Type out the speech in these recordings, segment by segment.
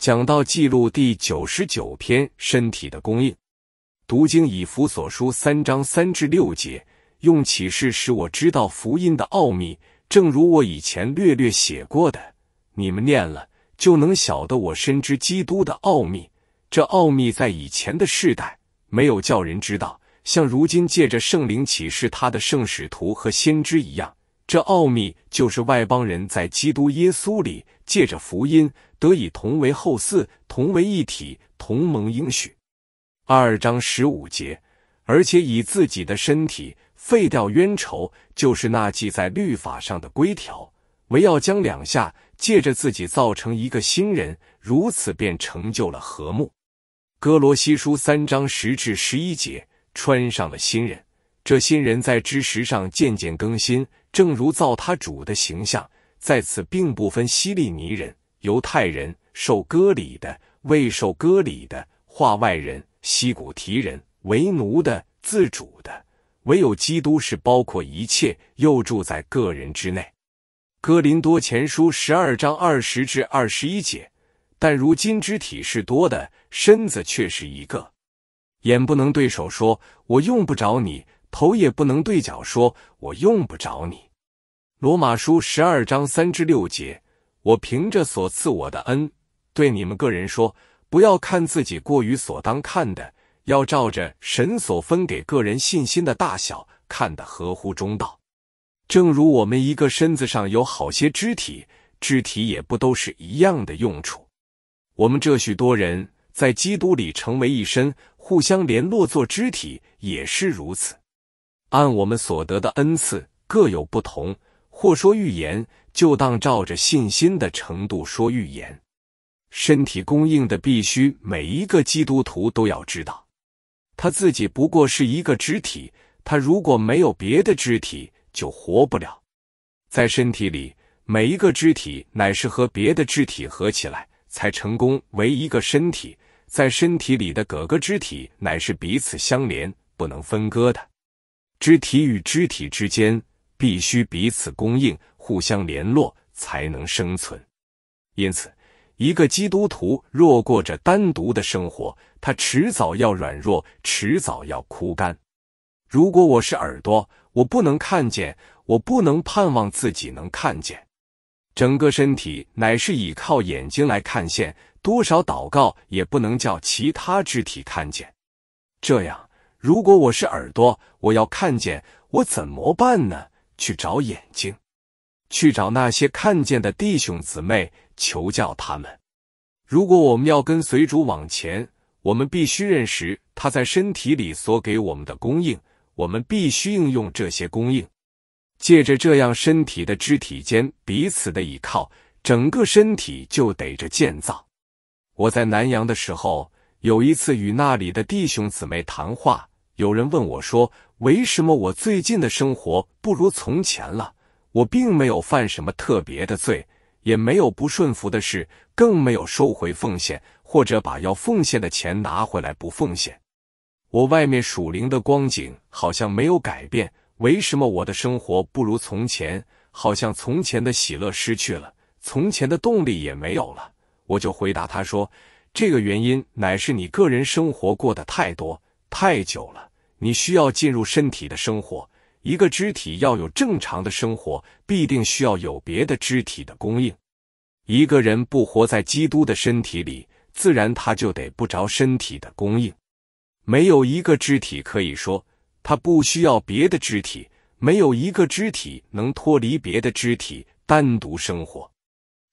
讲到记录第九十九篇身体的供应，读经以弗所书三章三至六节，用启示使我知道福音的奥秘，正如我以前略略写过的，你们念了就能晓得我深知基督的奥秘。这奥秘在以前的世代没有叫人知道，像如今借着圣灵启示他的圣使徒和先知一样。这奥秘就是外邦人在基督耶稣里，借着福音得以同为后嗣，同为一体，同盟应许。二章十五节，而且以自己的身体废掉冤仇，就是那记在律法上的规条，唯要将两下借着自己造成一个新人，如此便成就了和睦。哥罗西书三章十至十一节，穿上了新人，这新人在知识上渐渐更新。正如造他主的形象，在此并不分希利尼人、犹太人、受割礼的、未受割礼的、化外人、希古提人、为奴的、自主的；唯有基督是包括一切，又住在个人之内。哥林多前书十二章二十至二十一节。但如今之体是多的，身子却是一个；眼不能对手说：“我用不着你。”头也不能对脚说，我用不着你。罗马书十二章三至六节，我凭着所赐我的恩，对你们个人说，不要看自己过于所当看的，要照着神所分给个人信心的大小看的合乎中道。正如我们一个身子上有好些肢体，肢体也不都是一样的用处。我们这许多人，在基督里成为一身，互相联络做肢体，也是如此。按我们所得的恩赐各有不同，或说预言，就当照着信心的程度说预言。身体供应的必须每一个基督徒都要知道，他自己不过是一个肢体，他如果没有别的肢体就活不了。在身体里，每一个肢体乃是和别的肢体合起来才成功为一个身体，在身体里的各个肢体乃是彼此相连，不能分割的。肢体与肢体之间必须彼此供应、互相联络，才能生存。因此，一个基督徒若过着单独的生活，他迟早要软弱，迟早要枯干。如果我是耳朵，我不能看见，我不能盼望自己能看见。整个身体乃是倚靠眼睛来看见，多少祷告也不能叫其他肢体看见。这样。如果我是耳朵，我要看见，我怎么办呢？去找眼睛，去找那些看见的弟兄姊妹，求教他们。如果我们要跟随主往前，我们必须认识他在身体里所给我们的供应，我们必须应用这些供应。借着这样身体的肢体间彼此的依靠，整个身体就得着建造。我在南阳的时候，有一次与那里的弟兄姊妹谈话。有人问我说：“为什么我最近的生活不如从前了？我并没有犯什么特别的罪，也没有不顺服的事，更没有收回奉献或者把要奉献的钱拿回来不奉献。我外面属灵的光景好像没有改变，为什么我的生活不如从前？好像从前的喜乐失去了，从前的动力也没有了。”我就回答他说：“这个原因乃是你个人生活过得太多太久了。”你需要进入身体的生活。一个肢体要有正常的生活，必定需要有别的肢体的供应。一个人不活在基督的身体里，自然他就得不着身体的供应。没有一个肢体可以说他不需要别的肢体，没有一个肢体能脱离别的肢体单独生活。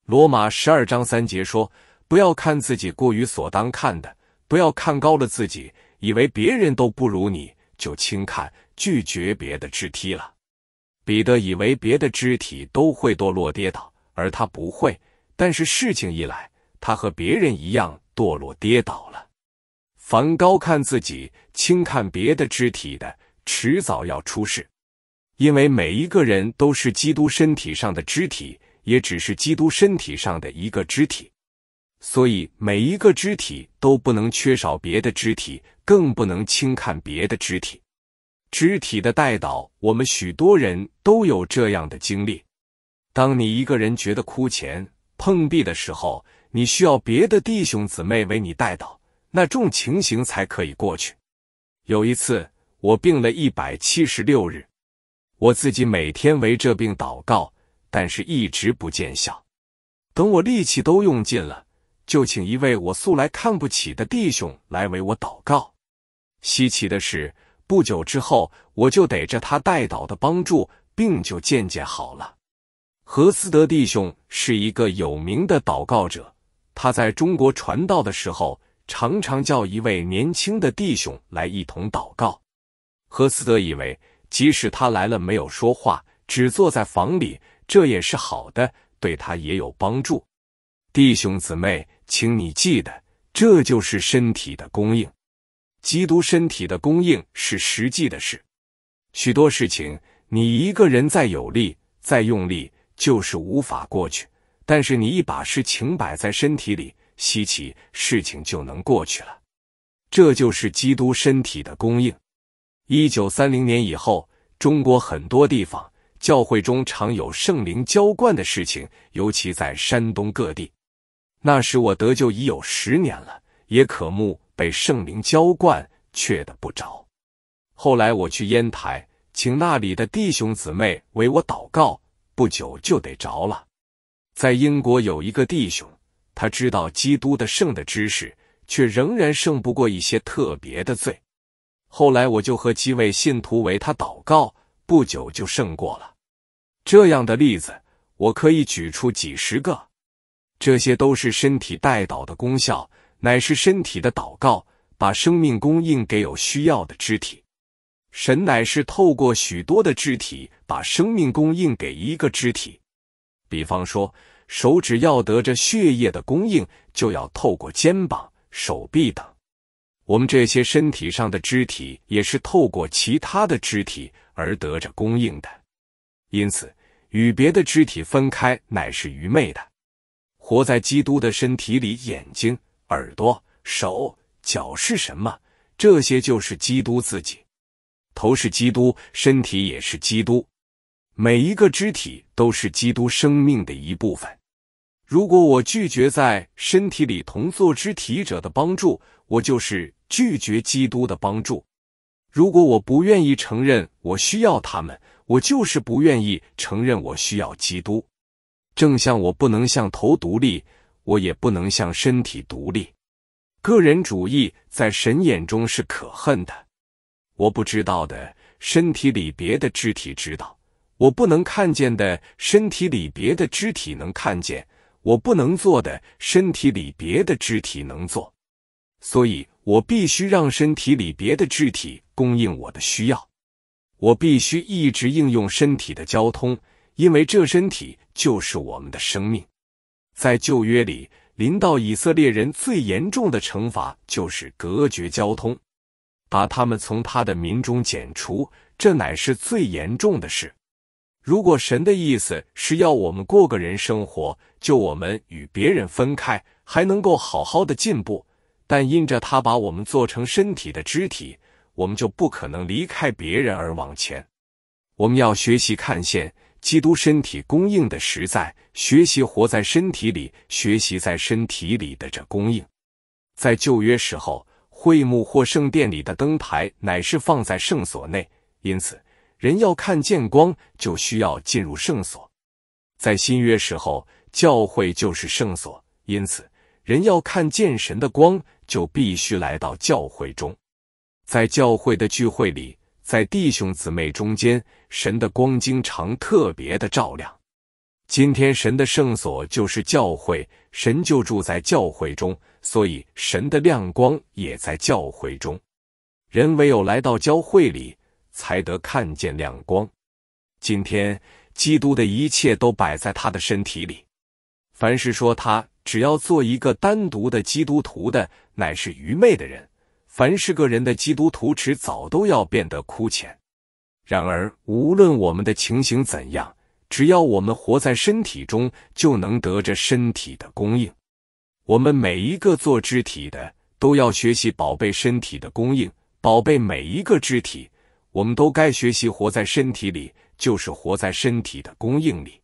罗马十二章三节说：“不要看自己过于所当看的，不要看高了自己，以为别人都不如你。”就轻看，拒绝别的肢体了。彼得以为别的肢体都会堕落跌倒，而他不会。但是事情一来，他和别人一样堕落跌倒了。梵高看自己，轻看别的肢体的，迟早要出事，因为每一个人都是基督身体上的肢体，也只是基督身体上的一个肢体。所以每一个肢体都不能缺少别的肢体，更不能轻看别的肢体。肢体的带导，我们许多人都有这样的经历。当你一个人觉得哭钱碰壁的时候，你需要别的弟兄姊妹为你带导，那种情形才可以过去。有一次，我病了一百七十六日，我自己每天为这病祷告，但是一直不见效。等我力气都用尽了。就请一位我素来看不起的弟兄来为我祷告。稀奇的是，不久之后我就得着他代祷的帮助，病就渐渐好了。何思德弟兄是一个有名的祷告者，他在中国传道的时候，常常叫一位年轻的弟兄来一同祷告。何思德以为，即使他来了没有说话，只坐在房里，这也是好的，对他也有帮助。弟兄姊妹。请你记得，这就是身体的供应。基督身体的供应是实际的事。许多事情，你一个人再有力、再用力，就是无法过去；但是你一把事情摆在身体里，稀奇事情就能过去了。这就是基督身体的供应。一九三零年以后，中国很多地方教会中常有圣灵浇灌的事情，尤其在山东各地。那时我得救已有十年了，也渴慕被圣灵浇灌，却得不着。后来我去烟台，请那里的弟兄姊妹为我祷告，不久就得着了。在英国有一个弟兄，他知道基督的圣的知识，却仍然胜不过一些特别的罪。后来我就和几位信徒为他祷告，不久就胜过了。这样的例子，我可以举出几十个。这些都是身体代祷的功效，乃是身体的祷告，把生命供应给有需要的肢体。神乃是透过许多的肢体把生命供应给一个肢体。比方说，手指要得着血液的供应，就要透过肩膀、手臂等。我们这些身体上的肢体也是透过其他的肢体而得着供应的。因此，与别的肢体分开乃是愚昧的。活在基督的身体里，眼睛、耳朵、手、脚是什么？这些就是基督自己。头是基督，身体也是基督。每一个肢体都是基督生命的一部分。如果我拒绝在身体里同坐肢体者的帮助，我就是拒绝基督的帮助。如果我不愿意承认我需要他们，我就是不愿意承认我需要基督。正像我不能像头独立，我也不能像身体独立。个人主义在神眼中是可恨的。我不知道的身体里别的肢体知道，我不能看见的身体里别的肢体能看见，我不能做的身体里别的肢体能做。所以我必须让身体里别的肢体供应我的需要。我必须一直应用身体的交通，因为这身体。就是我们的生命，在旧约里，临到以色列人最严重的惩罚就是隔绝交通，把他们从他的民中剪除，这乃是最严重的事。如果神的意思是要我们过个人生活，就我们与别人分开，还能够好好的进步；但因着他把我们做成身体的肢体，我们就不可能离开别人而往前。我们要学习看线。基督身体供应的实在，学习活在身体里，学习在身体里的这供应。在旧约时候，会幕或圣殿里的灯台乃是放在圣所内，因此人要看见光，就需要进入圣所。在新约时候，教会就是圣所，因此人要看见神的光，就必须来到教会中，在教会的聚会里。在弟兄姊妹中间，神的光经常特别的照亮。今天神的圣所就是教会，神就住在教会中，所以神的亮光也在教会中。人唯有来到教会里，才得看见亮光。今天基督的一切都摆在他的身体里。凡是说他只要做一个单独的基督徒的，乃是愚昧的人。凡是个人的基督徒，迟早都要变得枯浅。然而，无论我们的情形怎样，只要我们活在身体中，就能得着身体的供应。我们每一个做肢体的，都要学习宝贝身体的供应，宝贝每一个肢体，我们都该学习活在身体里，就是活在身体的供应里。